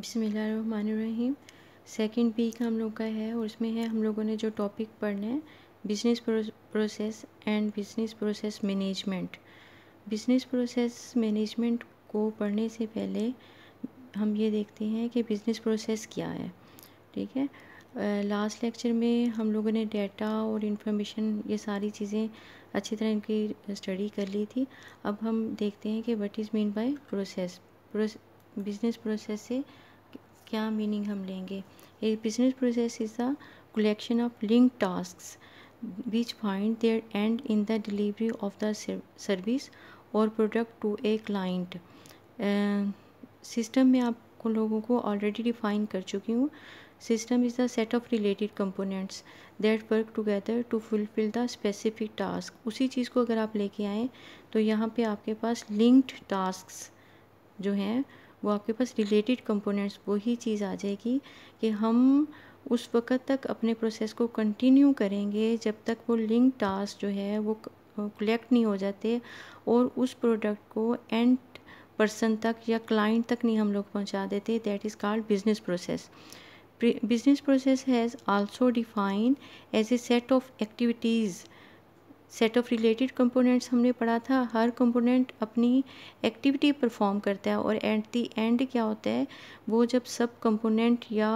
बिसमीम second week हम लोग का है और उसमें है हम लोगों ने जो टॉपिक पढ़ना है business process and business process management business process management को पढ़ने से पहले हम ये देखते हैं कि बिज़नेस प्रोसेस क्या है ठीक है लास्ट लेक्चर में हम लोगों ने डाटा और इन्फॉर्मेशन ये सारी चीज़ें अच्छी तरह इनकी स्टडी कर ली थी अब हम देखते हैं कि what is mean by process business process से क्या मीनिंग हम लेंगे a business process is the collection of link task which find there and in the delivery of the service और product to a client system में आपको लोगों को already define कर चुकी हूँ system is the set of related components that work together to fulfil the specific task उसी चीज़ को अगर आप लेके आएँ तो यहाँ पे आपके पास लिंक्ड टास्क जो हैं वो आपके पास रिलेटेड कंपोनेंट्स वही चीज़ आ जाएगी कि हम उस वक़्त तक अपने प्रोसेस को कंटिन्यू करेंगे जब तक वो लिंक टास्क जो है वो कलेक्ट नहीं हो जाते और उस प्रोडक्ट को एंड पर्सन तक या क्लाइंट तक नहीं हम लोग पहुंचा देते that is called business process business process has also defined as a set of activities set of related components हमने पढ़ा था हर कंपोनेंट अपनी एक्टिविटी परफॉर्म करता है और एट दी एंड क्या होता है वो जब सब कंपोनेंट या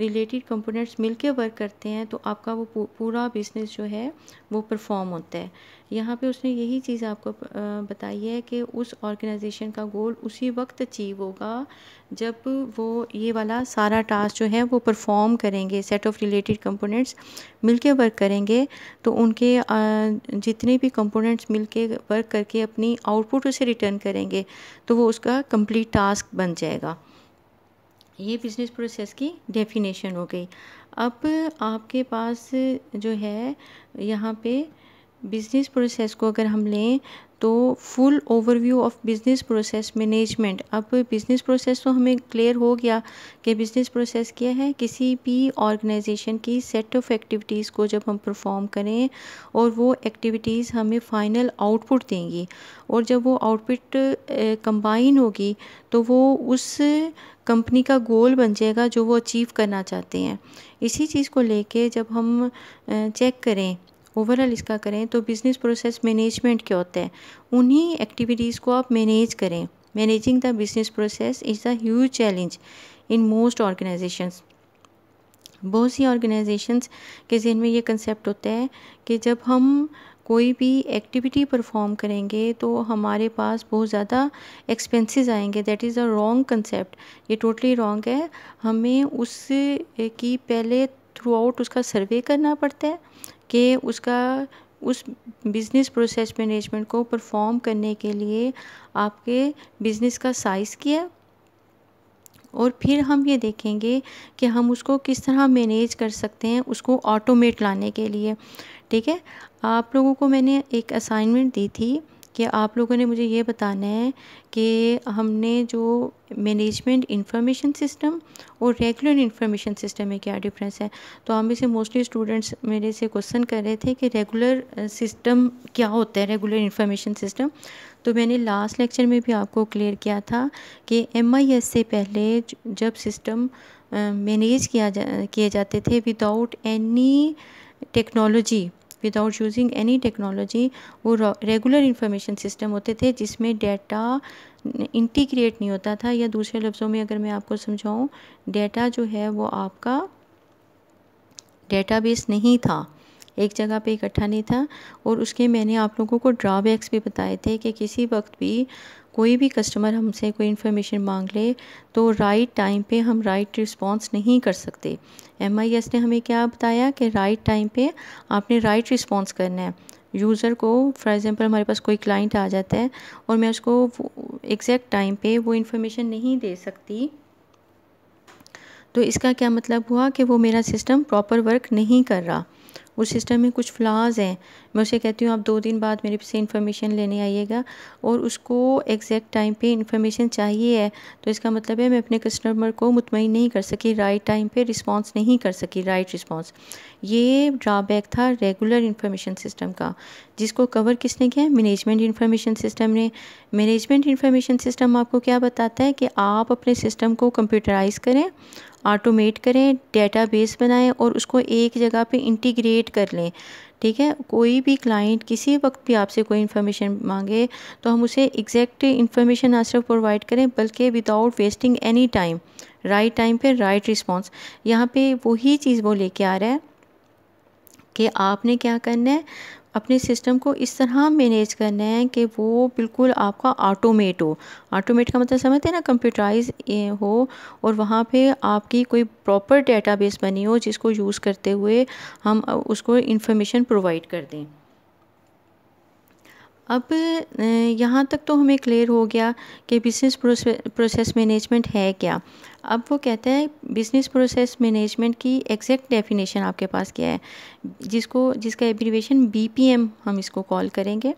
रिलेटेड कंपोनेंट्स मिलके वर्क करते हैं तो आपका वो पूरा बिजनेस जो है वो परफॉर्म होता है यहाँ पे उसने यही चीज़ आपको बताई है कि उस ऑर्गेनाइजेशन का गोल उसी वक्त अचीव होगा जब वो ये वाला सारा टास्क जो है वो परफॉर्म करेंगे सेट ऑफ रिलेटेड कंपोनेंट्स मिलके वर्क करेंगे तो उनके जितने भी कंपोनेंट्स मिलके वर्क करके अपनी आउटपुट उसे रिटर्न करेंगे तो वो उसका कंप्लीट टास्क बन जाएगा ये बिज़नेस प्रोसेस की डेफिनेशन हो गई अब आपके पास जो है यहाँ पे बिज़नेस प्रोसेस को अगर हम लें तो full overview of business process management अब बिज़नेस प्रोसेस तो हमें क्लियर हो गया कि बिज़नेस प्रोसेस क्या है किसी भी ऑर्गेनाइजेशन की सेट ऑफ एक्टिविटीज़ को जब हम परफॉर्म करें और वो एक्टिविटीज़ हमें फ़ाइनल आउटपुट देंगी और जब वो आउटपुट कंबाइन होगी तो वो उस कंपनी का गोल बन जाएगा जो वो अचीव करना चाहते हैं इसी चीज़ को लेके जब हम चेक करें ओवरऑल इसका करें तो बिज़नेस प्रोसेस मैनेजमेंट क्या होता है उन्हीं एक्टिविटीज़ को आप मैनेज करें managing the business process is a huge challenge in most organisations बहुत सी ऑर्गेनाइजेशंस के जहन में ये कंसेप्ट होता है कि जब हम कोई भी एक्टिविटी परफॉर्म करेंगे तो हमारे पास बहुत ज़्यादा एक्सपेंसेस आएंगे that is a wrong concept ये टोटली रॉन्ग है हमें उस की पहले थ्रू आउट उसका सर्वे करना पड़ता है कि उसका उस बिज़नेस प्रोसेस मैनेजमेंट को परफॉर्म करने के लिए आपके बिज़नेस का साइज़ किया और फिर हम ये देखेंगे कि हम उसको किस तरह मैनेज कर सकते हैं उसको ऑटोमेट लाने के लिए ठीक है आप लोगों को मैंने एक असाइनमेंट दी थी कि आप लोगों ने मुझे ये बताना है कि हमने जो मैनेजमेंट इंफॉर्मेशन सिस्टम और रेगुलर इंफॉर्मेशन सिस्टम में क्या डिफरेंस है तो हम इसे मोस्टली स्टूडेंट्स मेरे से क्वेश्चन कर रहे थे कि रेगुलर सिस्टम क्या होता है रेगुलर इंफॉर्मेशन सिस्टम तो मैंने लास्ट लेक्चर में भी आपको क्लियर किया था कि एम से पहले जब सिस्टम मैनेज किया जा किए जाते थे without any technology without using any technology वो रेगुलर इन्फॉर्मेशन सिस्टम होते थे जिसमें डेटा इंटीग्रेट नहीं होता था या दूसरे लफ्ज़ों में अगर मैं आपको समझाऊँ डेटा जो है वो आपका डेटाबेस नहीं था एक जगह पे इकट्ठा नहीं था और उसके मैंने आप लोगों को ड्रॉबैक्स भी बताए थे कि किसी वक्त भी कोई भी कस्टमर हमसे कोई इन्फॉर्मेशन मांग ले तो राइट टाइम पे हम राइट रिस्पांस नहीं कर सकते एम ने हमें क्या बताया कि राइट टाइम पे आपने राइट रिस्पांस करना है यूज़र को फॉर एग्ज़ाम्पल हमारे पास कोई क्लाइंट आ जाता है और मैं उसको एग्जैक्ट टाइम पे वो इन्फॉर्मेशन नहीं दे सकती तो इसका क्या मतलब हुआ कि वो मेरा सिस्टम प्रॉपर वर्क नहीं कर रहा उस सिस्टम में कुछ फ्लाज हैं मैं उसे कहती हूँ आप दो दिन बाद मेरे से इन्फॉर्मेशन लेने आइएगा और उसको एग्जैक्ट टाइम पे इन्फॉर्मेशन चाहिए है तो इसका मतलब है मैं अपने कस्टमर को मुतमिन नहीं कर सकी राइट टाइम पे रिस्पांस नहीं कर सकी राइट रिस्पांस ये ड्राबैक था रेगुलर इन्फॉर्मेशन सिस्टम का जिसको कवर किसने किया मैनेजमेंट इन्फॉर्मेशन सिस्टम ने मैनेजमेंट इन्फॉर्मेशन सिस्टम आपको क्या बताता है कि आप अपने सिस्टम को कंप्यूटराइज करें ऑटोमेट करें डेटाबेस बनाएं और उसको एक जगह पे इंटीग्रेट कर लें ठीक है कोई भी क्लाइंट किसी वक्त भी आपसे कोई इन्फॉर्मेशन मांगे तो हम उसे एग्जैक्ट इन्फॉर्मेशन ना सिर्फ प्रोवाइड करें बल्कि without wasting any time right time पे राइट रिस्पॉन्स यहाँ पे वही चीज़ वो लेके आ रहा है कि आपने क्या करना है अपने सिस्टम को इस तरह मैनेज करना है कि वो बिल्कुल आपका ऑटोमेट हो ऑटोमेट का मतलब समझते हैं ना कंप्यूटराइज हो और वहाँ पे आपकी कोई प्रॉपर डेटाबेस बनी हो जिसको यूज़ करते हुए हम उसको इन्फॉर्मेशन प्रोवाइड कर दें अब यहाँ तक तो हमें क्लियर हो गया कि बिज़नेस प्रोसेस मैनेजमेंट है क्या अब वो कहता है बिज़नेस प्रोसेस मैनेजमेंट की एग्जैक्ट डेफिनेशन आपके पास क्या है जिसको जिसका एब्रीवेशन बीपीएम हम इसको कॉल करेंगे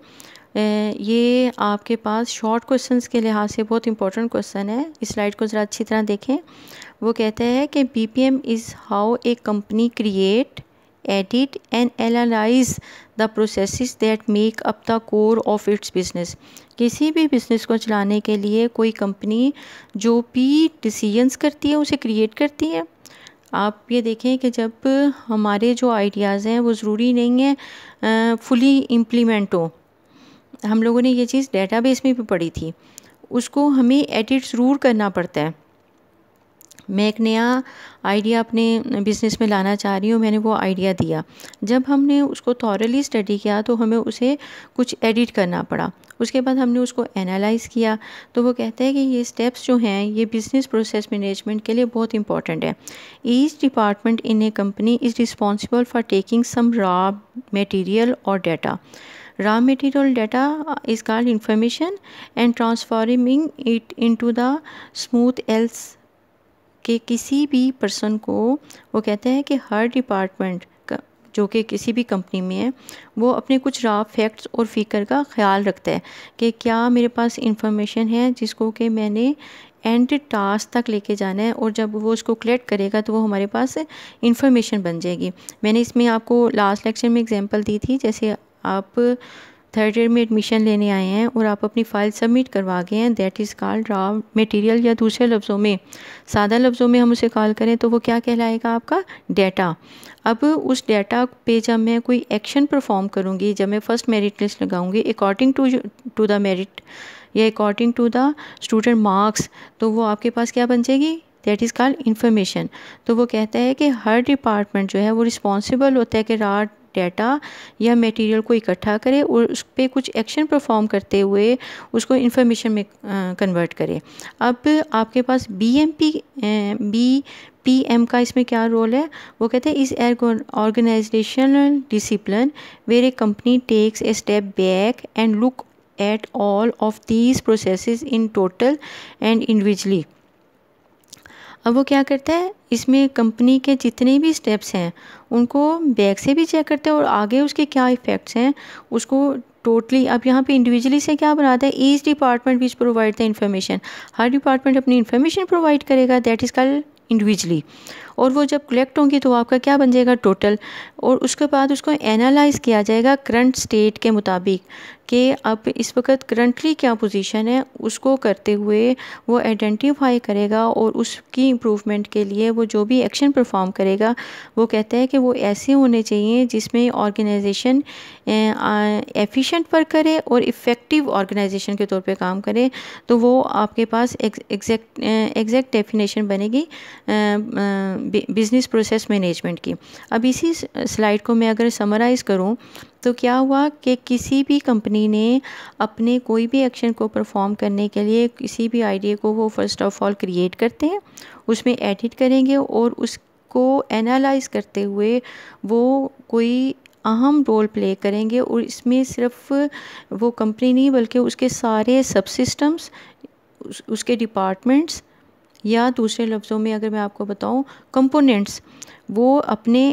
ये आपके पास शॉर्ट क्वेश्चंस के लिहाज से बहुत इंपॉर्टेंट क्वेश्चन है इस स्लाइड को ज़रा अच्छी तरह देखें वो कहता है कि B is how a company create edit and analyze the processes that make up the core of its business किसी भी business को चलाने के लिए कोई कंपनी जो भी decisions करती है उसे create करती है आप ये देखें कि जब हमारे जो आइडियाज़ हैं वो ज़रूरी नहीं है फुली इम्प्लीमेंट हो हम लोगों ने ये चीज़ डेटाबेस में भी पढ़ी थी उसको हमें एडिट ज़रूर करना पड़ता है मैं एक नया आइडिया अपने बिज़नेस में लाना चाह रही हूँ मैंने वो आइडिया दिया जब हमने उसको थॉरली स्टडी किया तो हमें उसे कुछ एडिट करना पड़ा उसके बाद हमने उसको एनालाइज किया तो वो कहते हैं कि ये स्टेप्स जो हैं ये बिज़नेस प्रोसेस मैनेजमेंट के लिए बहुत इंपॉर्टेंट है each department in a company is responsible for taking some raw material और data raw material data is called information and transforming it into the smooth else कि किसी भी पर्सन को वो कहते हैं कि हर डिपार्टमेंट जो कि किसी भी कंपनी में है वो अपने कुछ रॉ फैक्ट्स और फिकर का ख्याल रखता है कि क्या मेरे पास इंफॉर्मेशन है जिसको कि मैंने एंड टास्क तक लेके जाना है और जब वो उसको कलेक्ट करेगा तो वो हमारे पास इंफॉर्मेशन बन जाएगी मैंने इसमें आपको लास्ट लेक्चर में एग्जांपल दी थी जैसे आप थर्ड ईयर में एडमिशन लेने आए हैं और आप अपनी फ़ाइल सबमिट करवा गए हैं that is called raw material या दूसरे लफ्ज़ों में सादा लफ्ज़ों में हम उसे कॉल करें तो वो क्या कहलाएगा आपका डेटा अब उस डेटा पे जब मैं कोई एक्शन परफॉर्म करूँगी जब मैं फ़र्स्ट मेरिट लिस्ट लगाऊंगी according to to the merit या according to the student marks तो वो आपके पास क्या बन जाएगी दैट इज़ कॉल्ड इन्फॉर्मेशन तो वो कहता है कि हर डिपार्टमेंट जो है वो रिस्पॉन्सिबल होता है कि रॉ डाटा या मटेरियल को इकट्ठा करे और उस पर कुछ एक्शन परफॉर्म करते हुए उसको इंफॉर्मेशन में कन्वर्ट करे अब आपके पास B M P B P M का इसमें क्या रोल है वो कहते हैं इस organisational discipline where a company takes a step back and look at all of these process in total and individually अब वो क्या करता है इसमें कंपनी के जितने भी स्टेप्स हैं उनको बैग से भी चेक करता है और आगे उसके क्या इफ़ेक्ट्स हैं उसको टोटली अब यहाँ पे इंडिविजुअली से क्या बनाता है each department which provide the information हर डिपार्टमेंट अपनी इन्फॉर्मेशन प्रोवाइड करेगा दैट इज़ कल इंडिविजुअली और वो जब कलेक्ट होंगी तो आपका क्या बन जाएगा टोटल और उसके बाद उसको एनालाइज़ किया जाएगा करंट स्टेट के मुताबिक कि अब इस वक्त करंटली क्या पोजीशन है उसको करते हुए वो आइडेंटिफाई करेगा और उसकी इम्प्रूवमेंट के लिए वो जो भी एक्शन परफॉर्म करेगा वो कहता है कि वो ऐसे होने चाहिए जिसमें ऑर्गेनाइजेशन एफिशिएंट वर्क करे और इफ़ेक्टिव ऑर्गेनाइजेशन के तौर पे काम करे तो वो आपके पास एग्जैक्ट एग्जैक्ट डेफिनेशन बनेगी बिज़नेस प्रोसेस मैनेजमेंट की अब इसी स्लाइड को मैं अगर समराइज़ करूं तो क्या हुआ कि किसी भी कंपनी ने अपने कोई भी एक्शन को परफॉर्म करने के लिए किसी भी आइडिया को वो फर्स्ट ऑफ ऑल क्रिएट करते हैं उसमें एडिट करेंगे और उसको एनालाइज करते हुए वो कोई अहम रोल प्ले करेंगे और इसमें सिर्फ वो कंपनी नहीं बल्कि उसके सारे सब सिस्टम्स उसके डिपार्टमेंट्स या दूसरे लफ्ज़ों में अगर मैं आपको बताऊँ कंपोनेंट्स वो अपने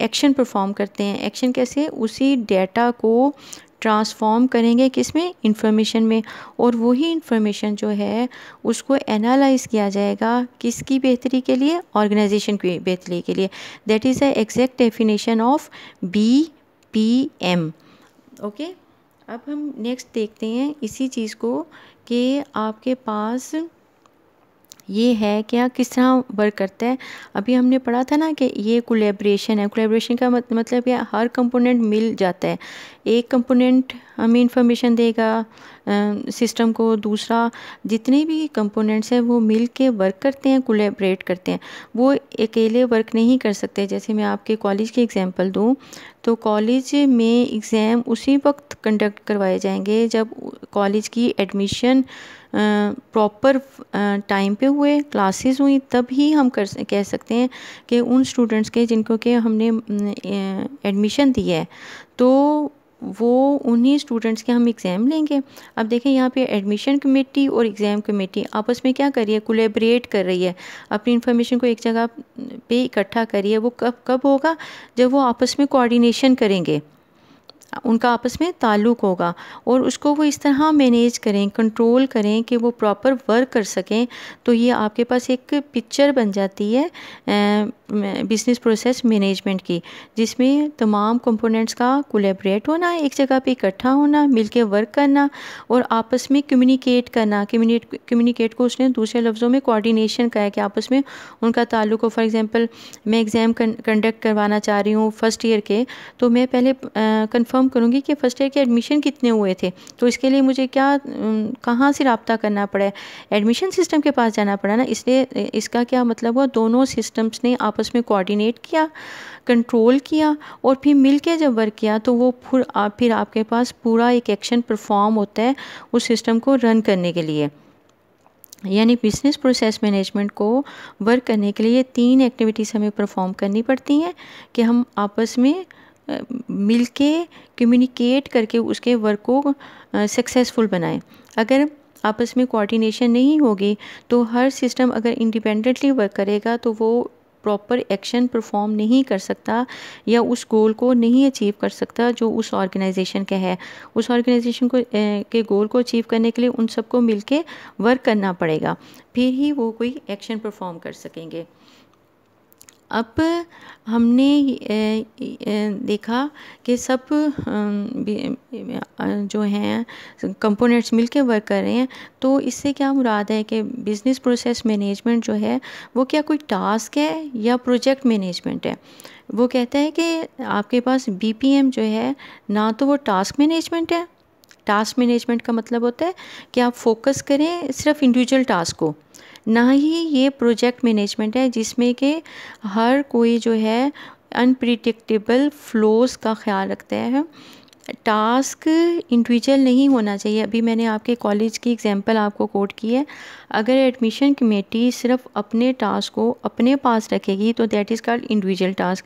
एक्शन परफॉर्म करते हैं एक्शन कैसे उसी डेटा को ट्रांसफॉर्म करेंगे किस में इंफॉर्मेशन में और वही इंफॉर्मेशन जो है उसको एनालाइज किया जाएगा किसकी बेहतरी के लिए ऑर्गेनाइजेशन की बेहतरी के लिए that is the exact definition of B P M okay अब हम नेक्स्ट देखते हैं इसी चीज़ को कि आपके पास ये है कि क्या हाँ, किस तरह वर्क करता है अभी हमने पढ़ा था ना कि ये कोलेब्रेशन है कोलेब्रेशन का मत, मतलब यह हर कंपोनेंट मिल जाता है एक कंपोनेंट हमें इंफॉर्मेशन देगा सिस्टम को दूसरा जितने भी कंपोनेंट्स हैं वो मिल के वर्क करते हैं कोलेबरेट करते हैं वो अकेले वर्क नहीं कर सकते जैसे मैं आपके कॉलेज की एग्ज़ाम्पल दूँ तो कॉलेज में एग्ज़ाम उसी वक्त कंडक्ट करवाए जाएंगे जब कॉलेज की एडमिशन प्रॉपर टाइम पे हुए क्लासेस हुई तब ही हम कर कह सकते हैं कि उन स्टूडेंट्स के जिनको के हमने एडमिशन दी है तो वो उन्हीं स्टूडेंट्स के हम एग्ज़ाम लेंगे अब देखें यहाँ पे एडमिशन कमेटी और एग्ज़ाम कमेटी आपस में क्या कर रही है कोलेबरेट कर रही है अपनी इन्फॉर्मेशन को एक जगह पे इकट्ठा करिए वो कब कब होगा जब वो आपस में कोऑर्डिनेशन करेंगे उनका आपस में ताल्लुक़ होगा और उसको वो इस तरह मैनेज करें कंट्रोल करें कि वो प्रॉपर वर्क कर सकें तो ये आपके पास एक पिक्चर बन जाती है बिज़नेस प्रोसेस मैनेजमेंट की जिसमें तमाम कंपोनेंट्स का कोलेबरेट होना एक जगह पे इकट्ठा होना मिलके वर्क करना और आपस में कम्युनिकेट करना कम्युनिकेट कम्युनिकेट को उसने दूसरे लफ्ज़ों में कोऑर्डिनेशन कहा है कि आपस में उनका ताल्लुक हो फॉर एग्ज़ाम्पल मैं एग्ज़ाम कंडक्ट करवाना चाह रही हूँ फ़र्स्ट ईयर के तो मैं पहले कन्फर्म करूँगी कि फ़र्स्ट ईयर के एडमिशन कितने हुए थे तो इसके लिए मुझे क्या कहाँ से रबता करना पड़ा एडमिशन सिस्टम के पास जाना पड़ा ना इसलिए इसका क्या मतलब हुआ दोनों सिस्टम्स ने आप आपस में कोऑर्डिनेट किया कंट्रोल किया और फिर मिल के जब वर्क किया तो वो फिर आप फिर आपके पास पूरा एक एक्शन परफॉर्म होता है उस सिस्टम को रन करने के लिए यानी बिजनेस प्रोसेस मैनेजमेंट को वर्क करने के लिए तीन एक्टिविटीज़ हमें परफॉर्म करनी पड़ती हैं कि हम आपस में मिल के कम्युनिकेट करके उसके वर्क को सक्सेसफुल बनाएं अगर आपस में कोऑर्डिनेशन नहीं होगी तो हर सिस्टम अगर इंडिपेंडेंटली वर्क करेगा तो वो प्रॉपर एक्शन परफॉर्म नहीं कर सकता या उस गोल को नहीं अचीव कर सकता जो उस ऑर्गेनाइजेशन का है उस ऑर्गेनाइजेशन को के गोल को अचीव करने के लिए उन सबको मिलके वर्क करना पड़ेगा फिर ही वो कोई एक्शन परफॉर्म कर सकेंगे अब हमने देखा कि सब जो हैं कंपोनेंट्स मिलके वर्क कर रहे हैं तो इससे क्या मुराद है कि बिज़नेस प्रोसेस मैनेजमेंट जो है वो क्या कोई टास्क है या प्रोजेक्ट मैनेजमेंट है वो कहता है कि आपके पास बीपीएम जो है ना तो वो टास्क मैनेजमेंट है टास्क मैनेजमेंट का मतलब होता है कि आप फोकस करें सिर्फ इंडिविजुअल टास्क को ना ही ये प्रोजेक्ट मैनेजमेंट है जिसमें कि हर कोई जो है अनप्रिडिक्टेबल फ्लोज का ख्याल रखता है टास्क इंडिविजुअल नहीं होना चाहिए अभी मैंने आपके कॉलेज की एग्जांपल आपको कोट की है अगर एडमिशन कमेटी सिर्फ अपने टास्क को अपने पास रखेगी तो that is called individual task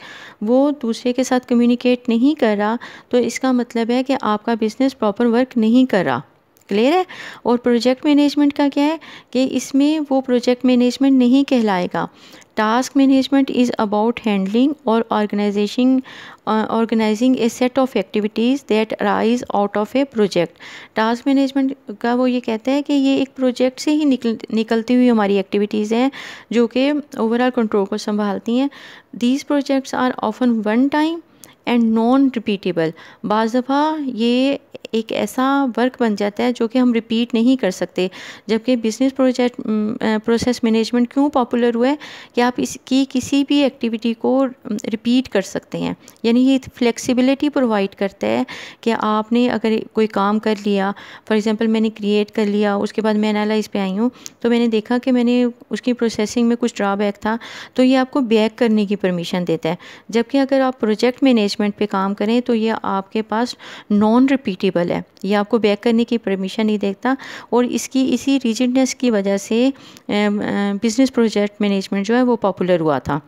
वो दूसरे के साथ कम्युनिकेट नहीं कर रहा तो इसका मतलब है कि आपका बिज़नेस प्रॉपर वर्क नहीं कर रहा क्लियर है और प्रोजेक्ट मैनेजमेंट का क्या है कि इसमें वो प्रोजेक्ट मैनेजमेंट नहीं कहलाएगा task management is about handling और organisation organising a set of activities that rise out of a project task management का वो ये कहता है कि ये एक प्रोजेक्ट से ही निकल निकलती हुई हमारी एक्टिविटीज़ हैं जो कि ओवरऑल कंट्रोल को संभालती हैं these projects are often one time and non repeatable बज दफ़ा ये एक ऐसा वर्क बन जाता है जो कि हम रिपीट नहीं कर सकते जबकि बिज़नेस प्रोजेक्ट प्रोसेस मैनेजमेंट क्यों पॉपुलर हुआ है कि आप इसकी किसी भी एक्टिविटी को रिपीट कर सकते हैं यानी ये फ्लेक्सिबिलिटी प्रोवाइड करता है कि आपने अगर कोई काम कर लिया फॉर एग्ज़ाम्पल मैंने क्रिएट कर लिया उसके बाद मैं एनालाइज पे आई हूँ तो मैंने देखा कि मैंने उसकी प्रोसेसिंग में कुछ ड्राबैक था तो ये आपको बैक करने की परमिशन देता है जबकि अगर आप प्रोजेक्ट मैनेजमेंट पर काम करें तो ये आपके पास नॉन रिपीटेबल पॉसिबल है ये आपको बैक करने की परमिशन नहीं देता और इसकी इसी रिजिडनेस की वजह से बिज़नेस प्रोजेक्ट मैनेजमेंट जो है वो पॉपुलर हुआ था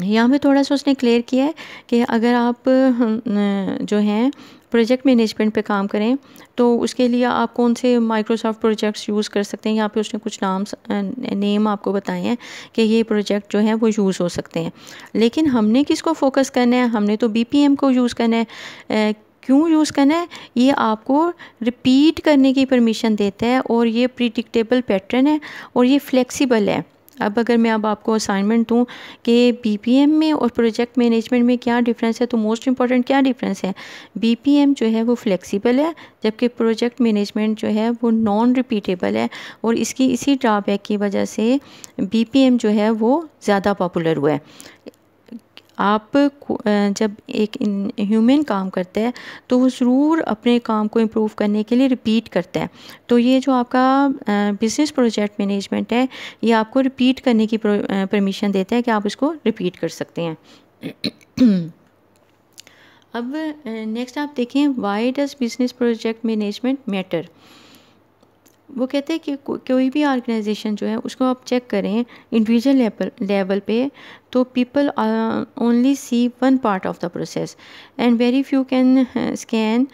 यहाँ पे थोड़ा सा उसने क्लियर किया है कि अगर आप जो हैं प्रोजेक्ट मैनेजमेंट पे काम करें तो उसके लिए आप कौन से माइक्रोसॉफ्ट प्रोजेक्ट्स यूज़ कर सकते हैं यहाँ पे उसने कुछ नाम नेम आपको बताए हैं कि ये प्रोजेक्ट जो है वो यूज़ हो सकते हैं लेकिन हमने किसको फोकस करना है हमने तो बीपीएम को यूज़ करना है क्यों यूज़ करना है ये आपको रिपीट करने की परमिशन देता है और ये प्रिडिक्टेबल पैटर्न है और ये फ्लेक्सिबल है अब अगर मैं अब आपको असाइनमेंट दूं कि बीपीएम में और प्रोजेक्ट मैनेजमेंट में क्या डिफरेंस है तो मोस्ट इम्पॉर्टेंट क्या डिफरेंस है बीपीएम जो है वो फ्लेक्सिबल है जबकि प्रोजेक्ट मैनेजमेंट जो है वो नॉन रिपीटेबल है और इसकी इसी ड्रॉबैक की वजह से बीपीएम जो है वो ज़्यादा पॉपुलर हुआ है आप जब एक ह्यूमन काम करता है तो वो ज़रूर अपने काम को इम्प्रूव करने के लिए रिपीट करता है तो ये जो आपका बिज़नेस प्रोजेक्ट मैनेजमेंट है ये आपको रिपीट करने की परमिशन देता है कि आप इसको रिपीट कर सकते हैं अब नेक्स्ट आप देखें why does business project management matter वो कहते हैं कि को, कोई भी ऑर्गेनाइजेशन जो है उसको आप चेक करें इंडिविजुअल लेवल लेवल पे तो people only see one part of the process and very few can scan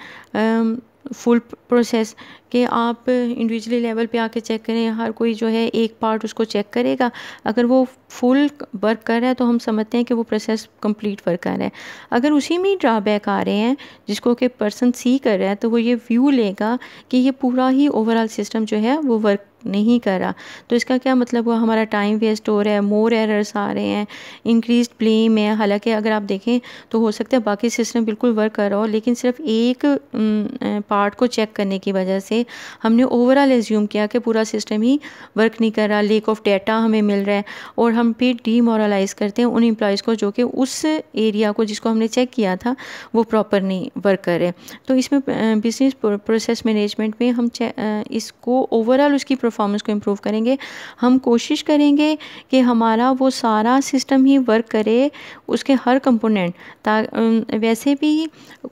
full process कि आप इंडिविजुअली लेवल पे आके चेक करें हर कोई जो है एक पार्ट उसको चेक करेगा अगर वो फुल वर्क कर रहा है तो हम समझते हैं कि वो प्रोसेस कंप्लीट वर्क कर रहा है अगर उसी में ही ड्राबैक आ रहे हैं जिसको कि पर्सन सी कर रहा है तो वो ये व्यू लेगा कि ये पूरा ही ओवरऑल सिस्टम जो है वो वर्क नहीं करा तो इसका क्या मतलब हुआ हमारा टाइम वेस्ट हो रहा है मोर एरर्स आ रहे हैं इंक्रीज ब्लेम है हालांकि अगर आप देखें तो हो सकता है बाकी सिस्टम बिल्कुल वर्क कर रहा हो लेकिन सिर्फ एक पार्ट को चेक करने की वजह से हमने ओवरऑल एज्यूम किया कि पूरा सिस्टम ही वर्क नहीं कर रहा लेक ऑफ डेटा हमें मिल रहा है और हम फिर डीमोरलाइज करते हैं उन एम्प्लॉयज़ को जो कि उस एरिया को जिसको हमने चेक किया था वो प्रॉपर नहीं वर्क कर रहे तो इसमें बिजनेस प्रोसेस मैनेजमेंट में हम इसको ओवरऑल उसकी परफॉर्मेंस को इम्प्रूव करेंगे हम कोशिश करेंगे कि हमारा वो सारा सिस्टम ही वर्क करे उसके हर कंपोनेंट ता वैसे भी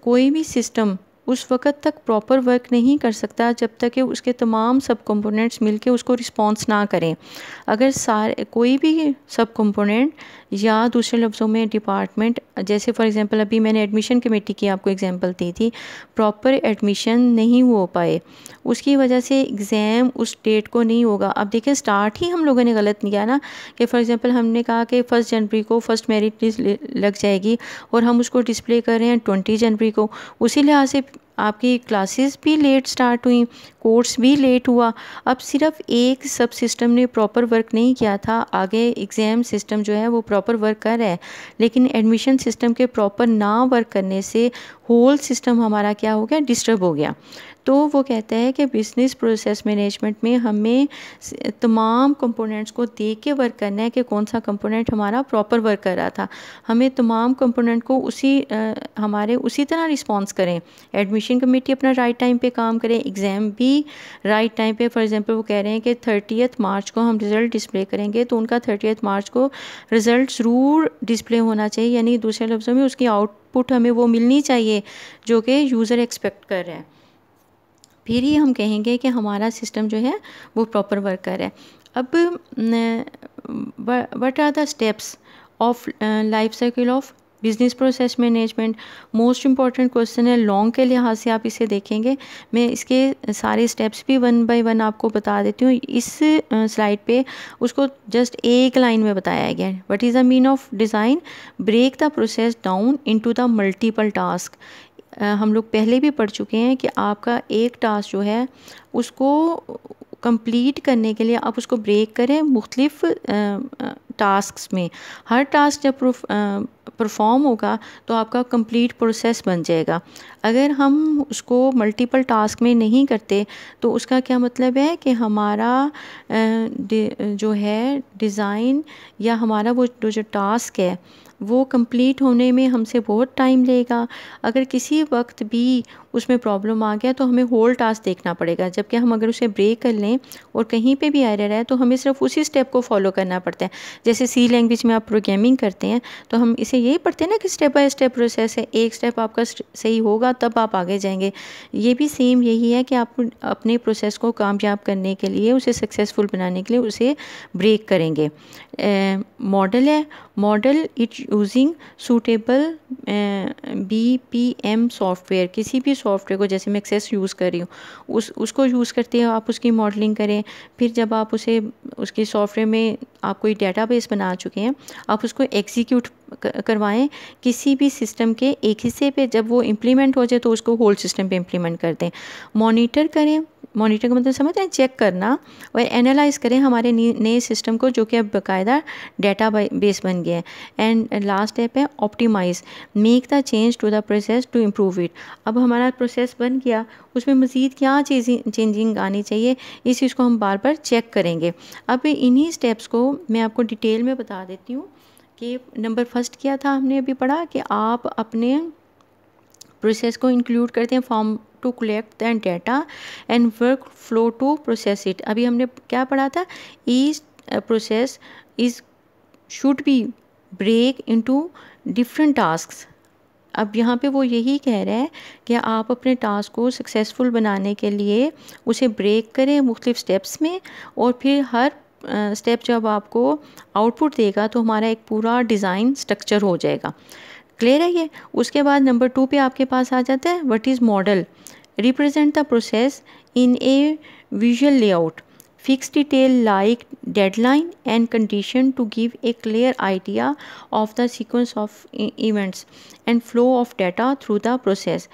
कोई भी सिस्टम उस वक़्त तक प्रॉपर वर्क नहीं कर सकता जब तक कि उसके तमाम सब कंपोनेंट्स मिलके उसको रिस्पॉन्स ना करें अगर सारे कोई भी सब कंपोनेंट या दूसरे लफ्ज़ों में डिपार्टमेंट जैसे फॉर एग्जांपल अभी मैंने एडमिशन कमेटी की आपको एग्जांपल दी थी प्रॉपर एडमिशन नहीं हो पाए उसकी वजह से एग्ज़ाम उस डेट को नहीं होगा अब देखिए स्टार्ट ही हम लोगों ने गलत किया ना कि फॉर एग्ज़ाम्पल हमने कहा कि फ़र्स्ट जनवरी को फ़र्स्ट मेरिट लिस्ट लग जाएगी और हम उसको डिस्प्ले कर रहे हैं ट्वेंटी जनवरी को उसी लिहाज से आपकी क्लासेस भी लेट स्टार्ट हुई कोर्स भी लेट हुआ अब सिर्फ एक सब सिस्टम ने प्रॉपर वर्क नहीं किया था आगे एग्ज़ाम सिस्टम जो है वो प्रॉपर वर्क कर रहा है लेकिन एडमिशन सिस्टम के प्रॉपर ना वर्क करने से होल सिस्टम हमारा क्या हो गया डिस्टर्ब हो गया तो वो कहता है कि बिज़नेस प्रोसेस मैनेजमेंट में हमें तमाम कंपोनेंट्स को देख के वर्क करना है कि कौन सा कंपोनेंट हमारा प्रॉपर वर्क कर रहा था हमें तमाम कंपोनेंट को उसी आ, हमारे उसी तरह रिस्पॉन्स करें एडमिशन कमेटी अपना राइट टाइम पर काम करें एग्ज़ाम भी राइट टाइम पर फॉर एग्ज़ाम्पल वो कह रहे हैं कि थर्टीथ मार्च को हम रिज़ल्ट डिस्प्ले करेंगे तो उनका थर्टीथ मार्च को रिज़ल्ट ज़रूर डिस्प्ले होना चाहिए यानी दूसरे लफ्ज़ों में उसकी आउटपुट हमें वो मिलनी चाहिए जो कि यूज़र एक्सपेक्ट कर रहे हैं फिर ही हम कहेंगे कि हमारा सिस्टम जो है वो प्रॉपर वर्क कर रहा है अब what are the steps of life cycle of business process management most important question है लॉन्ग के लिहाज से आप इसे देखेंगे मैं इसके सारे स्टेप्स भी वन बाय वन आपको बता देती हूँ इस स्लाइड पे उसको जस्ट एक लाइन में बताया गया है what is the mean of design break the process down into the multiple task हम लोग पहले भी पढ़ चुके हैं कि आपका एक टास्क जो है उसको कंप्लीट करने के लिए आप उसको ब्रेक करें मुख्तलिफ़ टास्क में हर टास्क जब परफॉर्म होगा तो आपका कंप्लीट प्रोसेस बन जाएगा अगर हम उसको मल्टीपल टास्क में नहीं करते तो उसका क्या मतलब है कि हमारा जो है डिज़ाइन या हमारा वो जो टास्क है वो कंप्लीट होने में हमसे बहुत टाइम लेगा अगर किसी वक्त भी उसमें प्रॉब्लम आ गया तो हमें होल टास्क देखना पड़ेगा जबकि हम अगर उसे ब्रेक कर लें और कहीं पे भी आ रहा है तो हमें सिर्फ उसी स्टेप को फॉलो करना पड़ता है जैसे सी लैंग्वेज में आप प्रोग्रामिंग करते हैं तो हम इसे यही पढ़ते हैं ना कि स्टेप बाय स्टेप प्रोसेस है एक स्टेप आपका सही होगा तब आप आगे जाएंगे ये भी सेम यही है कि आप अपने प्रोसेस को कामयाब करने के लिए उसे सक्सेसफुल बनाने के लिए उसे ब्रेक करेंगे मॉडल है model it using suitable B P M software किसी भी सॉफ्टवेयर को जैसे मैं एक्सेस यूज़ कर रही हूँ उस उसको यूज़ करते हो आप उसकी मॉडलिंग करें फिर जब आप उसे उसके सॉफ्टवेयर में आप कोई डाटा डेटाबेस बना चुके हैं आप उसको एग्जीक्यूट करवाएं किसी भी सिस्टम के एक हिस्से पे जब वो इम्प्लीमेंट हो जाए तो उसको होल सिस्टम पे इम्प्लीमेंट कर दें मॉनिटर करें मॉनिटर का मतलब समझ रहे हैं चेक करना और एनालाइज करें हमारे नए सिस्टम को जो कि अब बाकायदा डेटा बेस बन गया है एंड लास्ट स्टेप है optimize make the change to the process to improve it अब हमारा प्रोसेस बन गया उसमें मज़ीद क्या चीज़ें चेंजिंग आनी चाहिए इस चीज़ को हम बार बार चेक करेंगे अब इन्हीं स्टेप्स को मैं आपको डिटेल में बता देती हूँ कि नंबर फर्स्ट किया था हमने अभी पढ़ा कि आप अपने प्रोसेस को इंक्लूड करते हैं form to collect than data and work flow to process it अभी हमने क्या पढ़ा था इस process is should be break to different task अब यहाँ पे वो यही कह रहा है कि आप अपने टास्क को सक्सेसफुल बनाने के लिए उसे ब्रेक करें मुख्तलिफ स्टेप्स में और फिर हर स्टेप uh, जब आपको आउटपुट देगा तो हमारा एक पूरा डिज़ाइन स्ट्रक्चर हो जाएगा क्लियर है ये उसके बाद नंबर टू पे आपके पास आ जाता है what is model Represent the process in a visual layout. Fix detail like deadline and condition to give a clear idea of the sequence of events and flow of data through the process.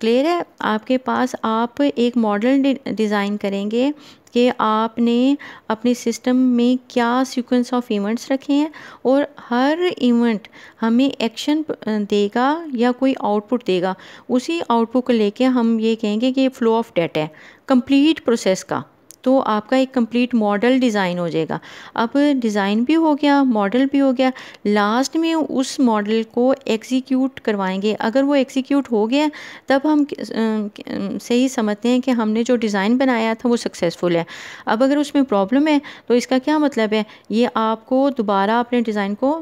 Clear है आपके पास आप एक model design करेंगे कि आपने अपने system में क्या सीक्वेंस ऑफ इवेंट्स रखे हैं और हर इवेंट हमें एक्शन देगा या कोई आउटपुट देगा उसी आउटपुट को लेके हम ये कहेंगे कि फ्लो ऑफ डेटा है कंप्लीट प्रोसेस का तो आपका एक कंप्लीट मॉडल डिज़ाइन हो जाएगा अब डिज़ाइन भी हो गया मॉडल भी हो गया लास्ट में उस मॉडल को एग्जीक्यूट करवाएंगे अगर वो एग्जीक्यूट हो गया तब हम सही समझते हैं कि हमने जो डिज़ाइन बनाया था वो सक्सेसफुल है अब अगर उसमें प्रॉब्लम है तो इसका क्या मतलब है ये आपको दोबारा अपने डिज़ाइन को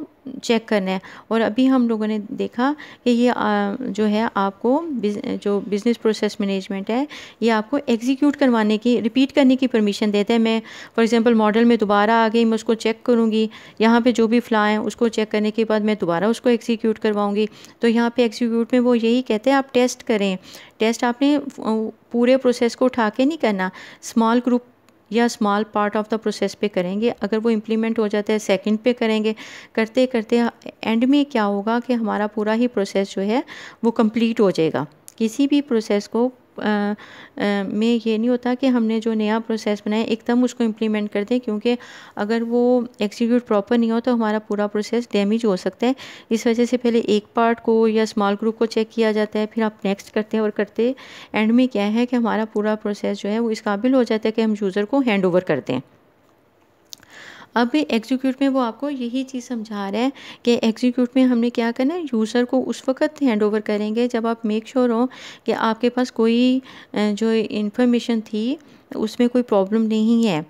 चेक करना है और अभी हम लोगों ने देखा कि ये जो है आपको बिज, जो बिज़नेस प्रोसेस मैनेजमेंट है ये आपको एग्जीक्यूट करवाने की रिपीट करने की परमिशन देता है मैं फॉर एग्ज़ाम्पल मॉडल में दोबारा आ गई मैं उसको चेक करूँगी यहाँ पर जो भी फ्ला है उसको चेक करने के बाद मैं दोबारा उसको एग्जीक्यूट करवाऊँगी तो यहाँ पर एग्जीक्यूट में वो यही कहते हैं आप टेस्ट करें टेस्ट आपने पूरे प्रोसेस को उठा के नहीं करना स्मॉल ग्रुप या small part of the process पे करेंगे अगर वो इम्प्लीमेंट हो जाता है सेकंड पे करेंगे करते करते एंड में क्या होगा कि हमारा पूरा ही प्रोसेस जो है वो कंप्लीट हो जाएगा किसी भी प्रोसेस को आ, में ये नहीं होता कि हमने जो नया प्रोसेस बनाया एकदम उसको इम्प्लीमेंट कर दें क्योंकि अगर वो एग्जीक्यूट प्रॉपर नहीं हो तो हमारा पूरा प्रोसेस डैमेज हो सकता है इस वजह से पहले एक पार्ट को या स्मॉल ग्रुप को चेक किया जाता है फिर आप नेक्स्ट करते हैं और करते एंड में क्या है कि हमारा पूरा प्रोसेस जो है वो इस काबिल हो जाता है कि हम यूज़र को हैंड ओवर कर दें अब एग्जीक्यूट में वो आपको यही चीज़ समझा रहा है कि एग्जीक्यूट में हमने क्या करना है यूज़र को उस वक्त हैंड ओवर करेंगे जब आप मेक श्योर sure हो कि आपके पास कोई जो इन्फॉर्मेशन थी उसमें कोई प्रॉब्लम नहीं है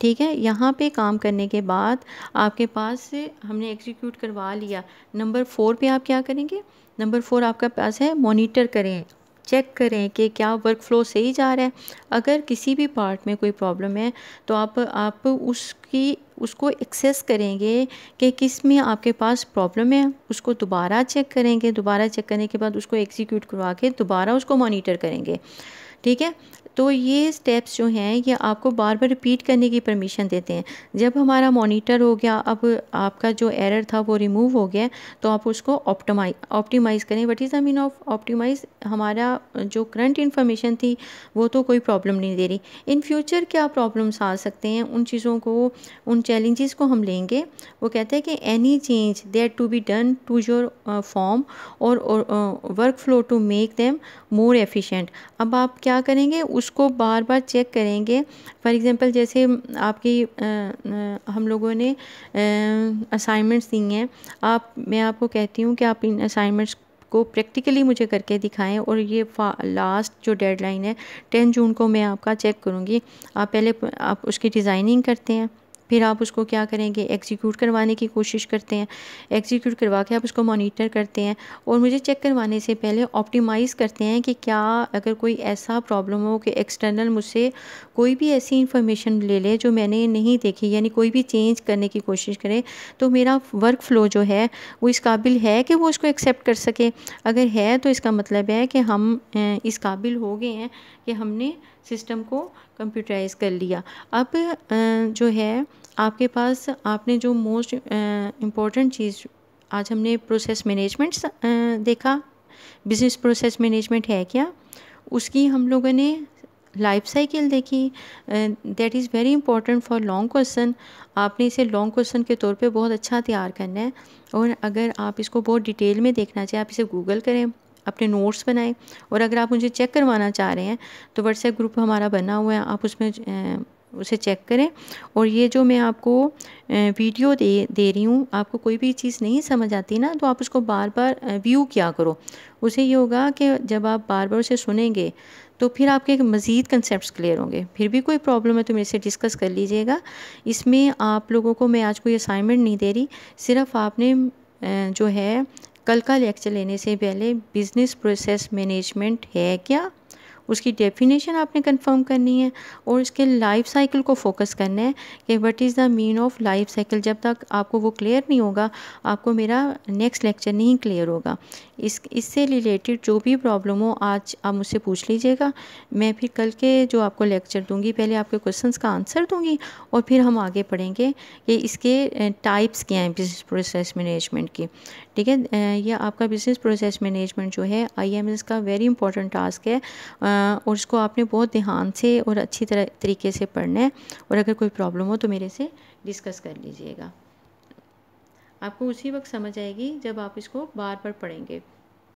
ठीक है यहाँ पे काम करने के बाद आपके पास हमने एग्जीक्यूट करवा लिया नंबर फोर पे आप क्या करेंगे नंबर फोर आपका पास है मॉनिटर करें चेक करें कि क्या वर्क फ्लो सही जा रहा है अगर किसी भी पार्ट में कोई प्रॉब्लम है तो आप आप उसकी उसको एक्सेस करेंगे कि किस में आपके पास प्रॉब्लम है उसको दोबारा चेक करेंगे दोबारा चेक करने के बाद उसको एग्जीक्यूट करवा के दोबारा उसको मॉनिटर करेंगे ठीक है तो ये स्टेप्स जो हैं ये आपको बार बार रिपीट करने की परमिशन देते हैं जब हमारा मॉनिटर हो गया अब आपका जो एरर था वो रिमूव हो गया तो आप उसको ऑप्टमाइज ऑप्टिमाइज़ करें what is the mean of optimize हमारा जो करंट इन्फॉर्मेशन थी वो तो कोई प्रॉब्लम नहीं दे रही इन फ्यूचर क्या प्रॉब्लम्स आ सकते हैं उन चीज़ों को उन चैलेंजेस को हम लेंगे वो कहते हैं कि any change there to be done to your form और work flow to make them more efficient अब आप क्या करेंगे उसको बार बार चेक करेंगे फॉर एग्ज़ाम्पल जैसे आपकी आ, हम लोगों ने असाइनमेंट्स दी हैं आप मैं आपको कहती हूँ कि आप इन असाइनमेंट्स को प्रैक्टिकली मुझे करके दिखाएं और ये लास्ट जो डेडलाइन है टेन जून को मैं आपका चेक करूँगी आप पहले आप उसकी डिज़ाइनिंग करते हैं फिर आप उसको क्या करेंगे एग्जीक्यूट करवाने की कोशिश करते हैं एग्जीक्यूट करवा के आप उसको मॉनिटर करते हैं और मुझे चेक करवाने से पहले ऑप्टिमाइज़ करते हैं कि क्या अगर कोई ऐसा प्रॉब्लम हो कि एक्सटर्नल मुझसे कोई भी ऐसी इन्फॉर्मेशन ले ले जो मैंने नहीं देखी यानी कोई भी चेंज करने की कोशिश करे तो मेरा वर्क फ़्लो जो है वो इस काबिल है कि वो उसको एक्सेप्ट कर सके अगर है तो इसका मतलब है कि हम इस काबिल हो गए हैं कि हमने सिस्टम को कंप्यूटराइज कर लिया अब जो है आपके पास आपने जो मोस्ट इम्पॉर्टेंट चीज़ आज हमने प्रोसेस मैनेजमेंट देखा बिजनेस प्रोसेस मैनेजमेंट है क्या उसकी हम लोगों ने लाइफ साइकिल देखी that is very important for long question आपने इसे लॉन्ग क्वेश्चन के तौर पे बहुत अच्छा तैयार करना है और अगर आप इसको बहुत डिटेल में देखना चाहें आप इसे गूगल करें अपने नोट्स बनाएं और अगर आप मुझे चेक करवाना चाह रहे हैं तो व्हाट्सएप ग्रुप हमारा बना हुआ है आप उसमें उसे चेक करें और ये जो मैं आपको वीडियो दे दे रही हूँ आपको कोई भी चीज़ नहीं समझ आती ना तो आप उसको बार बार व्यू किया करो उसे ये होगा कि जब आप बार बार उसे सुनेंगे तो फिर आपके मज़ीद कंसेप्ट क्लियर होंगे फिर भी कोई प्रॉब्लम है तो मेरे से डिस्कस कर लीजिएगा इसमें आप लोगों को मैं आज कोई असाइनमेंट नहीं दे रही सिर्फ आपने जो है कल का लेक्चर लेने से पहले बिज़नेस प्रोसेस मैनेजमेंट है क्या उसकी डेफिनेशन आपने कंफर्म करनी है और उसके लाइफ साइकिल को फोकस करना है कि what is the mean of life cycle जब तक आपको वो क्लियर नहीं होगा आपको मेरा नेक्स्ट लेक्चर नहीं क्लियर होगा इस इससे रिलेटेड जो भी प्रॉब्लम हो आज आप मुझसे पूछ लीजिएगा मैं फिर कल के जो आपको लेक्चर दूंगी पहले आपके क्वेश्चंस का आंसर दूंगी और फिर हम आगे पढ़ेंगे कि इसके टाइप्स क्या हैं बिजनेस प्रोसेस मैनेजमेंट की ठीक है यह आपका बिज़नेस प्रोसेस मैनेजमेंट जो है आईएमएस का वेरी इंपॉर्टेंट टास्क है और इसको आपने बहुत ध्यान से और अच्छी तरह तरीके से पढ़ना है और अगर कोई प्रॉब्लम हो तो मेरे से डिस्कस कर लीजिएगा आपको उसी वक्त समझ आएगी जब आप इसको बार बार पढ़ेंगे